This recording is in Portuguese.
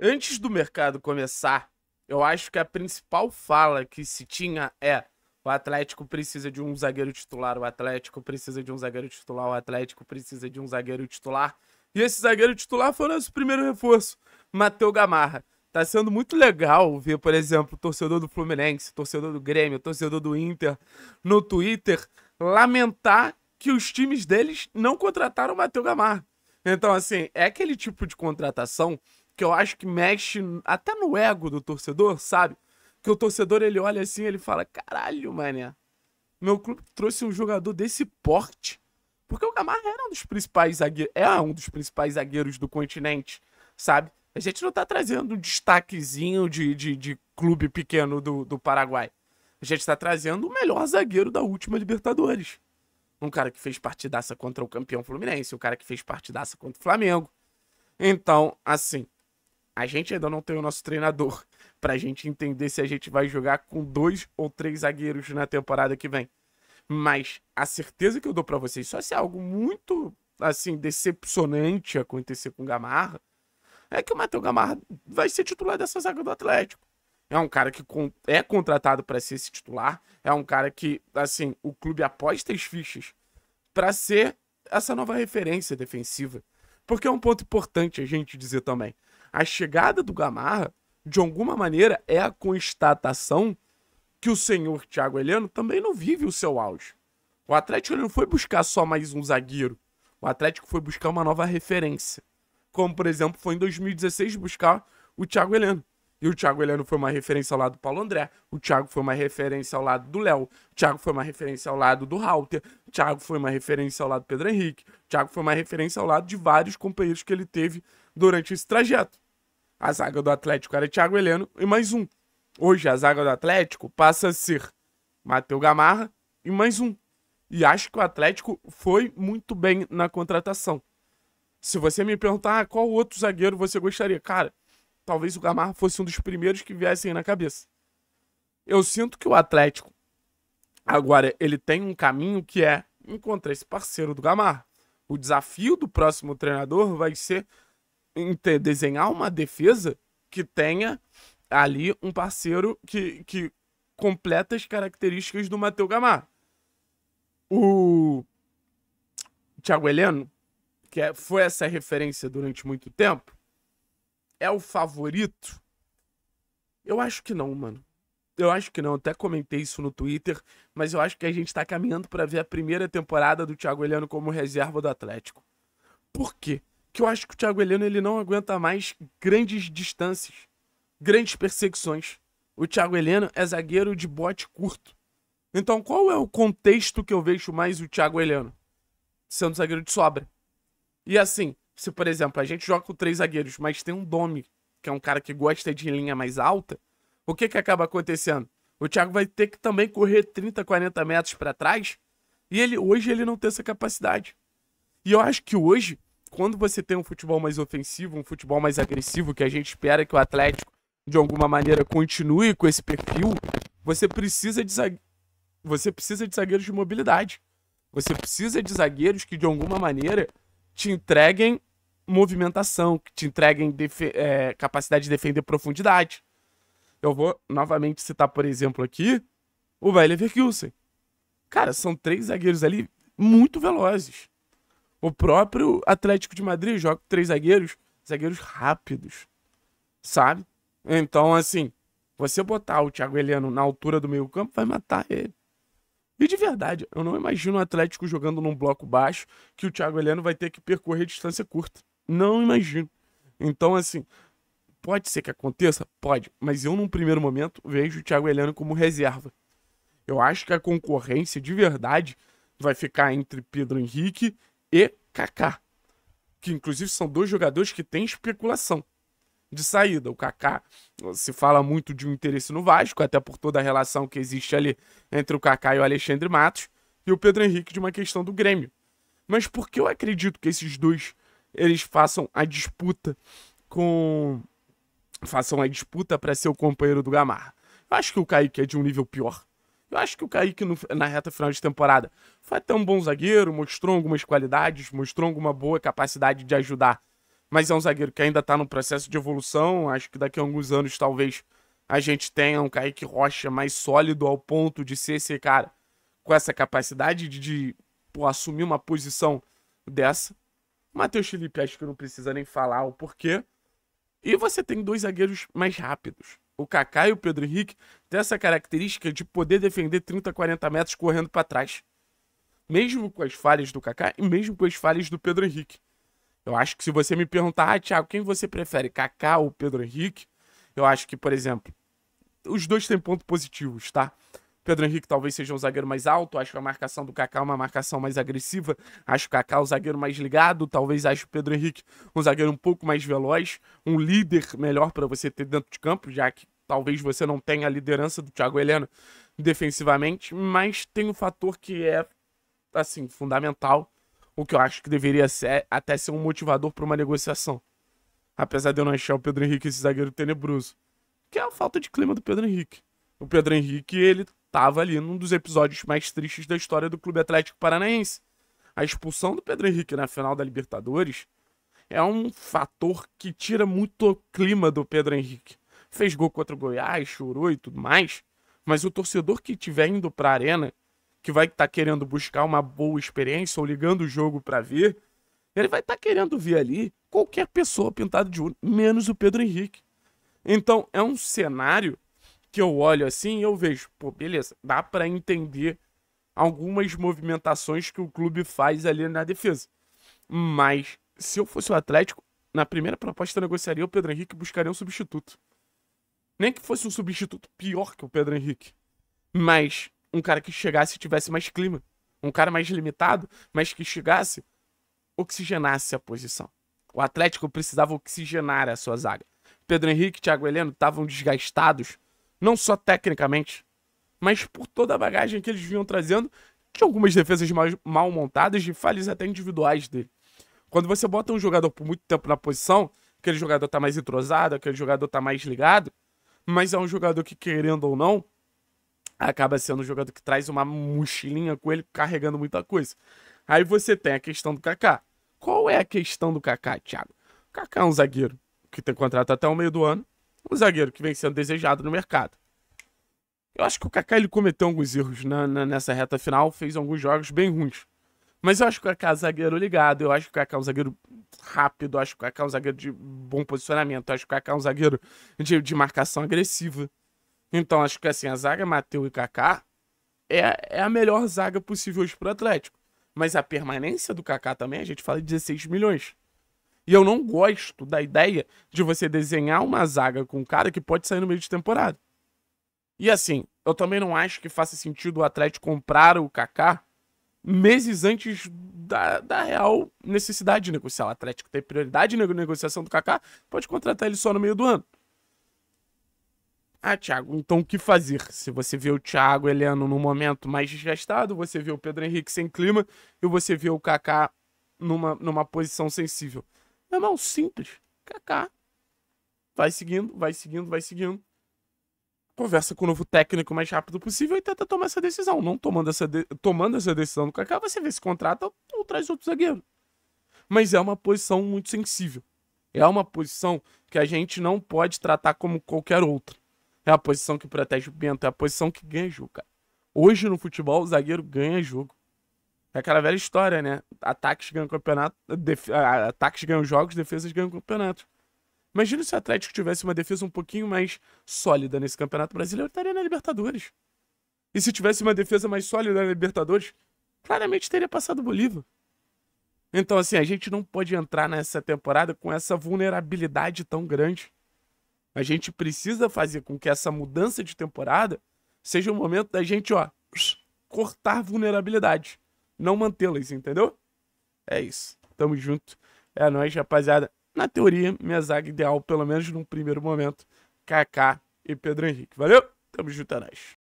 Antes do mercado começar, eu acho que a principal fala que se tinha é o Atlético precisa de um zagueiro titular, o Atlético precisa de um zagueiro titular, o Atlético precisa de um zagueiro titular. E esse zagueiro titular foi o nosso primeiro reforço, Matheus Gamarra. Tá sendo muito legal ver, por exemplo, torcedor do Fluminense, torcedor do Grêmio, torcedor do Inter no Twitter lamentar que os times deles não contrataram o Matheus Gamarra. Então, assim, é aquele tipo de contratação que eu acho que mexe até no ego do torcedor, sabe? Que o torcedor ele olha assim, ele fala: "Caralho, mané. Meu clube trouxe um jogador desse porte". Porque o Gamarra era um dos principais zagueiros, é um dos principais zagueiros do continente, sabe? A gente não tá trazendo um destaquezinho de, de, de clube pequeno do, do Paraguai. A gente tá trazendo o melhor zagueiro da última Libertadores. Um cara que fez partidaça contra o campeão Fluminense, um cara que fez partidaça contra o Flamengo. Então, assim, a gente ainda não tem o nosso treinador para a gente entender se a gente vai jogar com dois ou três zagueiros na temporada que vem. Mas a certeza que eu dou para vocês, só se é algo muito assim decepcionante acontecer com o Gamarra, é que o Matheus Gamarra vai ser titular dessa zaga do Atlético. É um cara que é contratado para ser esse titular, é um cara que, assim, o clube aposta as fichas para ser essa nova referência defensiva. Porque é um ponto importante a gente dizer também. A chegada do Gamarra, de alguma maneira, é a constatação que o senhor Thiago Heleno também não vive o seu auge. O Atlético não foi buscar só mais um zagueiro. O Atlético foi buscar uma nova referência. Como, por exemplo, foi em 2016 buscar o Thiago Heleno. E o Thiago Heleno foi uma referência ao lado do Paulo André, o Thiago foi uma referência ao lado do Léo, o Thiago foi uma referência ao lado do Halter, o Thiago foi uma referência ao lado do Pedro Henrique, o Thiago foi uma referência ao lado de vários companheiros que ele teve durante esse trajeto. A zaga do Atlético era Thiago Heleno e mais um. Hoje a zaga do Atlético passa a ser Matheus Gamarra e mais um. E acho que o Atlético foi muito bem na contratação. Se você me perguntar ah, qual outro zagueiro você gostaria, cara, talvez o Gamarra fosse um dos primeiros que viessem na cabeça. Eu sinto que o Atlético agora ele tem um caminho que é encontrar esse parceiro do Gamarra. O desafio do próximo treinador vai ser desenhar uma defesa que tenha ali um parceiro que, que completa as características do Matheus Gamar. O Thiago Heleno, que é, foi essa referência durante muito tempo, é o favorito? Eu acho que não, mano. Eu acho que não, até comentei isso no Twitter, mas eu acho que a gente tá caminhando para ver a primeira temporada do Thiago Heleno como reserva do Atlético. Por quê? que eu acho que o Thiago Heleno ele não aguenta mais grandes distâncias, grandes perseguições. O Thiago Heleno é zagueiro de bote curto. Então, qual é o contexto que eu vejo mais o Thiago Heleno? Sendo zagueiro de sobra. E assim, se por exemplo, a gente joga com três zagueiros, mas tem um Domi, que é um cara que gosta de linha mais alta, o que que acaba acontecendo? O Thiago vai ter que também correr 30, 40 metros para trás, e ele hoje ele não tem essa capacidade. E eu acho que hoje quando você tem um futebol mais ofensivo, um futebol mais agressivo, que a gente espera que o Atlético, de alguma maneira, continue com esse perfil, você precisa de, zague... você precisa de zagueiros de mobilidade. Você precisa de zagueiros que, de alguma maneira, te entreguem movimentação, que te entreguem defe... é, capacidade de defender profundidade. Eu vou novamente citar, por exemplo, aqui o Weiler Verkilsen. Cara, são três zagueiros ali muito velozes. O próprio Atlético de Madrid joga com três zagueiros, zagueiros rápidos, sabe? Então, assim, você botar o Thiago Heleno na altura do meio campo vai matar ele. E de verdade, eu não imagino o Atlético jogando num bloco baixo que o Thiago Heleno vai ter que percorrer distância curta. Não imagino. Então, assim, pode ser que aconteça? Pode. Mas eu, num primeiro momento, vejo o Thiago Heleno como reserva. Eu acho que a concorrência de verdade vai ficar entre Pedro Henrique e Kaká, que inclusive são dois jogadores que têm especulação de saída. O Kaká se fala muito de um interesse no Vasco, até por toda a relação que existe ali entre o Kaká e o Alexandre Matos, e o Pedro Henrique de uma questão do Grêmio. Mas por que eu acredito que esses dois eles façam a disputa com façam a disputa para ser o companheiro do Gamarra? Eu acho que o Kaique é de um nível pior. Eu acho que o Kaique no, na reta final de temporada foi até um bom zagueiro, mostrou algumas qualidades, mostrou alguma boa capacidade de ajudar. Mas é um zagueiro que ainda está no processo de evolução. Acho que daqui a alguns anos talvez a gente tenha um Kaique Rocha mais sólido ao ponto de ser esse cara com essa capacidade de, de pô, assumir uma posição dessa. Matheus Felipe, acho que não precisa nem falar o porquê. E você tem dois zagueiros mais rápidos o Kaká e o Pedro Henrique têm essa característica de poder defender 30, 40 metros correndo para trás. Mesmo com as falhas do Kaká e mesmo com as falhas do Pedro Henrique. Eu acho que se você me perguntar, ah, Thiago, quem você prefere, Kaká ou Pedro Henrique? Eu acho que, por exemplo, os dois têm pontos positivos, tá? Pedro Henrique talvez seja um zagueiro mais alto, acho a marcação do Kaká uma marcação mais agressiva, acho o Kaká o zagueiro mais ligado, talvez acho o Pedro Henrique um zagueiro um pouco mais veloz, um líder melhor para você ter dentro de campo, já que talvez você não tenha a liderança do Thiago Heleno defensivamente, mas tem um fator que é assim fundamental, o que eu acho que deveria ser até ser um motivador para uma negociação. Apesar de eu não achar o Pedro Henrique esse zagueiro tenebroso, que é a falta de clima do Pedro Henrique. O Pedro Henrique, ele estava ali num dos episódios mais tristes da história do Clube Atlético Paranaense. A expulsão do Pedro Henrique na final da Libertadores é um fator que tira muito o clima do Pedro Henrique. Fez gol contra o Goiás, chorou e tudo mais, mas o torcedor que estiver indo para a arena, que vai estar tá querendo buscar uma boa experiência ou ligando o jogo para ver, ele vai estar tá querendo ver ali qualquer pessoa pintada de ouro, menos o Pedro Henrique. Então é um cenário que eu olho assim eu vejo, pô, beleza, dá para entender algumas movimentações que o clube faz ali na defesa. Mas se eu fosse o Atlético, na primeira proposta eu negociaria o Pedro Henrique e buscaria um substituto. Nem que fosse um substituto pior que o Pedro Henrique, mas um cara que chegasse e tivesse mais clima, um cara mais limitado, mas que chegasse, oxigenasse a posição. O Atlético precisava oxigenar a sua zaga. Pedro Henrique e Thiago Heleno estavam desgastados não só tecnicamente, mas por toda a bagagem que eles vinham trazendo de algumas defesas mal montadas, de falhas até individuais dele. Quando você bota um jogador por muito tempo na posição, aquele jogador tá mais entrosado, aquele jogador tá mais ligado, mas é um jogador que, querendo ou não, acaba sendo um jogador que traz uma mochilinha com ele carregando muita coisa. Aí você tem a questão do Kaká. Qual é a questão do Kaká, Thiago? O Kaká é um zagueiro que tem contrato até o meio do ano um zagueiro que vem sendo desejado no mercado. Eu acho que o Kaká ele cometeu alguns erros na, na, nessa reta final, fez alguns jogos bem ruins. Mas eu acho que o Kaká é um zagueiro ligado, eu acho que o Kaká é um zagueiro rápido, eu acho que o Kaká é um zagueiro de bom posicionamento, eu acho que o Kaká é um zagueiro de, de marcação agressiva. Então acho que assim, a zaga Mateu e Kaká é, é a melhor zaga possível hoje pro Atlético. Mas a permanência do Kaká também, a gente fala de 16 milhões. E eu não gosto da ideia de você desenhar uma zaga com um cara que pode sair no meio de temporada. E assim, eu também não acho que faça sentido o Atlético comprar o Kaká meses antes da, da real necessidade de negociar. O Atlético tem prioridade na negociação do Kaká, pode contratar ele só no meio do ano. Ah, Thiago, então o que fazer? Se você vê o Thiago Heleno num momento mais desgastado, você vê o Pedro Henrique sem clima e você vê o Kaká numa, numa posição sensível. É mal simples. Kaká. Vai seguindo, vai seguindo, vai seguindo. Conversa com o novo técnico o mais rápido possível e tenta tomar essa decisão. Não tomando essa, de... tomando essa decisão do Kaká, você vê se contrata ou, ou traz outro zagueiro. Mas é uma posição muito sensível. É uma posição que a gente não pode tratar como qualquer outra. É a posição que protege o Bento, é a posição que ganha jogo, cara. Hoje no futebol, o zagueiro ganha jogo. É aquela velha história, né? Ataques ganham campeonato, def... ataques ganham jogos, defesas ganham campeonato. Imagina se o Atlético tivesse uma defesa um pouquinho mais sólida nesse Campeonato Brasileiro, estaria na Libertadores. E se tivesse uma defesa mais sólida na Libertadores, claramente teria passado o Bolívar. Então, assim, a gente não pode entrar nessa temporada com essa vulnerabilidade tão grande. A gente precisa fazer com que essa mudança de temporada seja o um momento da gente, ó, cortar vulnerabilidade não mantê-las, entendeu? É isso. Tamo junto. É nóis, rapaziada. Na teoria, minha zaga ideal, pelo menos num primeiro momento, Kaká e Pedro Henrique. Valeu? Tamo junto, é nóis.